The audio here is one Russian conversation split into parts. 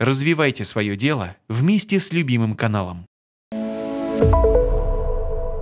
Развивайте свое дело вместе с любимым каналом. Thank you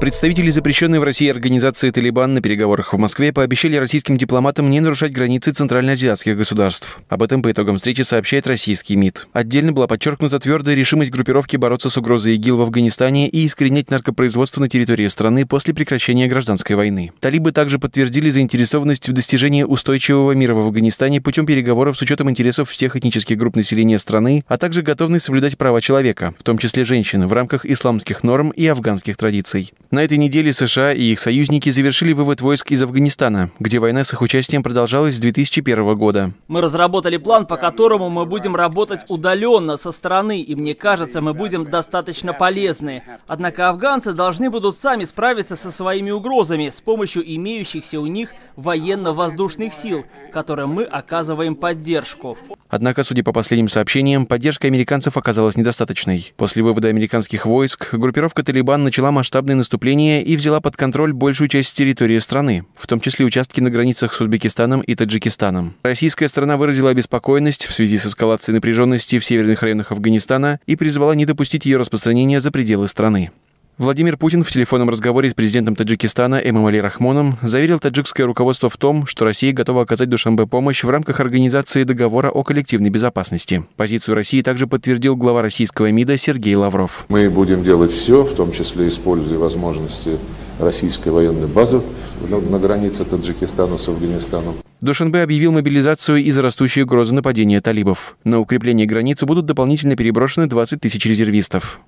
Представители запрещенной в России организации «Талибан» на переговорах в Москве пообещали российским дипломатам не нарушать границы центральноазиатских государств. Об этом по итогам встречи сообщает российский МИД. Отдельно была подчеркнута твердая решимость группировки бороться с угрозой ИГИЛ в Афганистане и искоренять наркопроизводство на территории страны после прекращения гражданской войны. Талибы также подтвердили заинтересованность в достижении устойчивого мира в Афганистане путем переговоров с учетом интересов всех этнических групп населения страны, а также готовность соблюдать права человека, в том числе женщин, в рамках исламских норм и афганских традиций. На этой неделе США и их союзники завершили вывод войск из Афганистана, где война с их участием продолжалась с 2001 года. Мы разработали план, по которому мы будем работать удаленно со стороны, и мне кажется, мы будем достаточно полезны. Однако афганцы должны будут сами справиться со своими угрозами с помощью имеющихся у них военно-воздушных сил, которым мы оказываем поддержку. Однако, судя по последним сообщениям, поддержка американцев оказалась недостаточной. После вывода американских войск группировка «Талибан» начала масштабное наступление и взяла под контроль большую часть территории страны, в том числе участки на границах с Узбекистаном и Таджикистаном. Российская сторона выразила обеспокоенность в связи с эскалацией напряженности в северных районах Афганистана и призвала не допустить ее распространения за пределы страны. Владимир Путин в телефонном разговоре с президентом Таджикистана Эмомали Рахмоном заверил таджикское руководство в том, что Россия готова оказать Душанбе помощь в рамках организации договора о коллективной безопасности. Позицию России также подтвердил глава российского МИДа Сергей Лавров. Мы будем делать все, в том числе используя возможности российской военной базы на границе Таджикистана с Афганистаном. Душанбе объявил мобилизацию из-за растущей угрозы нападения талибов. На укрепление границы будут дополнительно переброшены 20 тысяч резервистов.